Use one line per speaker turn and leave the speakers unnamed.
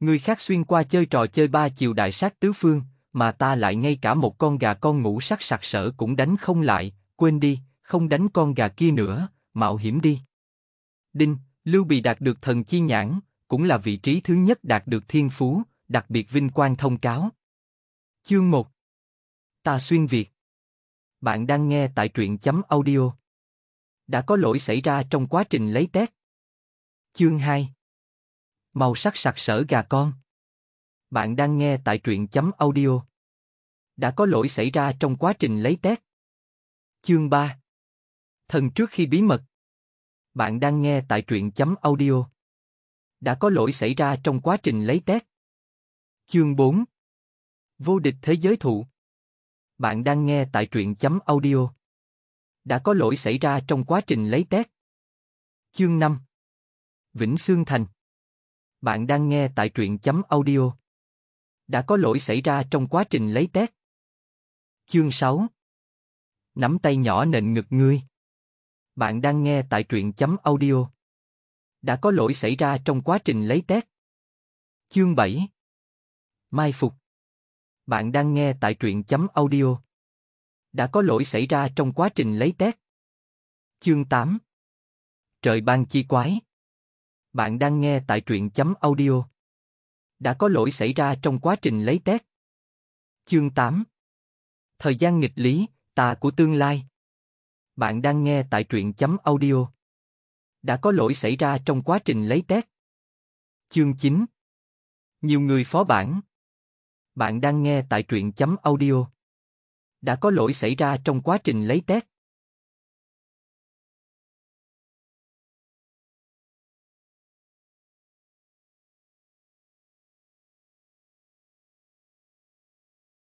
Người khác xuyên qua chơi trò chơi ba chiều đại sát tứ phương, mà ta lại ngay cả một con gà con ngủ sắc sặc sỡ cũng đánh không lại, quên đi, không đánh con gà kia nữa, mạo hiểm đi. Đinh, Lưu Bị đạt được thần chi nhãn, cũng là vị trí thứ nhất đạt được thiên phú, đặc biệt vinh quang thông cáo. Chương 1 Ta xuyên Việt Bạn đang nghe tại truyện chấm audio. Đã có lỗi xảy ra trong quá trình lấy test. Chương 2 Màu sắc sặc sỡ gà con. Bạn đang nghe tại truyện chấm audio. Đã có lỗi xảy ra trong quá trình lấy test. Chương 3 Thần trước khi bí mật Bạn đang nghe tại truyện chấm audio. Đã có lỗi xảy ra trong quá trình lấy test. Chương 4 Vô địch thế giới thụ Bạn đang nghe tại truyện chấm audio. Đã có lỗi xảy ra trong quá trình lấy test. Chương 5 Vĩnh Xương Thành bạn đang nghe tại truyện chấm audio. Đã có lỗi xảy ra trong quá trình lấy test. Chương 6 Nắm tay nhỏ nền ngực ngươi. Bạn đang nghe tại truyện chấm audio. Đã có lỗi xảy ra trong quá trình lấy test. Chương 7 Mai Phục Bạn đang nghe tại truyện chấm audio. Đã có lỗi xảy ra trong quá trình lấy test. Chương 8 Trời ban chi quái bạn đang nghe tại truyện chấm audio. Đã có lỗi xảy ra trong quá trình lấy test. Chương 8 Thời gian nghịch lý, tà của tương lai. Bạn đang nghe tại truyện chấm audio. Đã có lỗi xảy ra trong quá trình lấy test. Chương 9 Nhiều người phó bản. Bạn đang nghe tại truyện chấm audio. Đã có lỗi xảy ra trong quá trình lấy test.